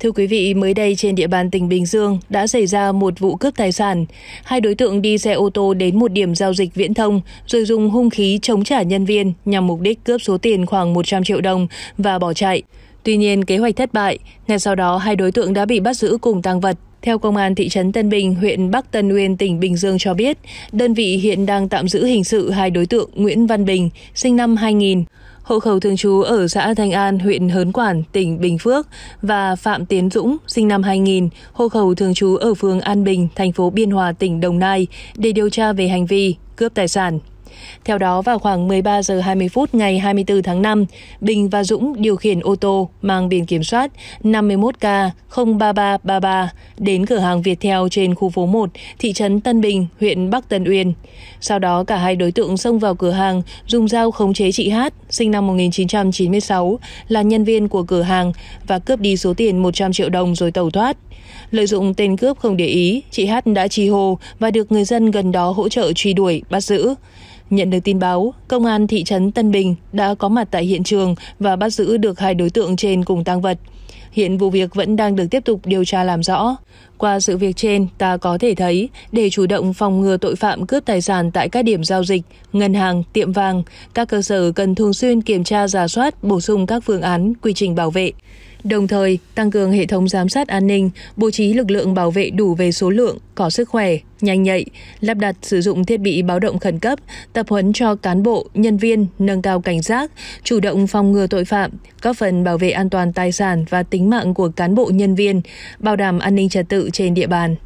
Thưa quý vị, mới đây trên địa bàn tỉnh Bình Dương đã xảy ra một vụ cướp tài sản. Hai đối tượng đi xe ô tô đến một điểm giao dịch viễn thông rồi dùng hung khí chống trả nhân viên nhằm mục đích cướp số tiền khoảng 100 triệu đồng và bỏ chạy. Tuy nhiên, kế hoạch thất bại, ngay sau đó hai đối tượng đã bị bắt giữ cùng tăng vật. Theo Công an thị trấn Tân Bình, huyện Bắc Tân Uyên, tỉnh Bình Dương cho biết, đơn vị hiện đang tạm giữ hình sự hai đối tượng Nguyễn Văn Bình, sinh năm 2000, hộ khẩu thường trú ở xã Thanh An, huyện Hớn Quản, tỉnh Bình Phước và Phạm Tiến Dũng, sinh năm 2000, hộ khẩu thường trú ở phường An Bình, thành phố Biên Hòa, tỉnh Đồng Nai để điều tra về hành vi cướp tài sản. Theo đó, vào khoảng 13 giờ 20 phút ngày 24 tháng 5, Bình và Dũng điều khiển ô tô mang biển kiểm soát 51K03333 đến cửa hàng Viettel trên khu phố 1, thị trấn Tân Bình, huyện Bắc Tân Uyên. Sau đó, cả hai đối tượng xông vào cửa hàng, dùng dao khống chế chị Hát, sinh năm 1996, là nhân viên của cửa hàng và cướp đi số tiền 100 triệu đồng rồi tẩu thoát. Lợi dụng tên cướp không để ý, chị Hát đã trì hô và được người dân gần đó hỗ trợ truy đuổi, bắt giữ. Nhận được tin báo, công an thị trấn Tân Bình đã có mặt tại hiện trường và bắt giữ được hai đối tượng trên cùng tăng vật. Hiện vụ việc vẫn đang được tiếp tục điều tra làm rõ. Qua sự việc trên, ta có thể thấy, để chủ động phòng ngừa tội phạm cướp tài sản tại các điểm giao dịch, ngân hàng, tiệm vàng, các cơ sở cần thường xuyên kiểm tra giả soát, bổ sung các phương án, quy trình bảo vệ. Đồng thời, tăng cường hệ thống giám sát an ninh, bố trí lực lượng bảo vệ đủ về số lượng, có sức khỏe, nhanh nhạy, lắp đặt sử dụng thiết bị báo động khẩn cấp, tập huấn cho cán bộ, nhân viên nâng cao cảnh giác, chủ động phòng ngừa tội phạm, góp phần bảo vệ an toàn tài sản và tính mạng của cán bộ nhân viên, bảo đảm an ninh trật tự trên địa bàn.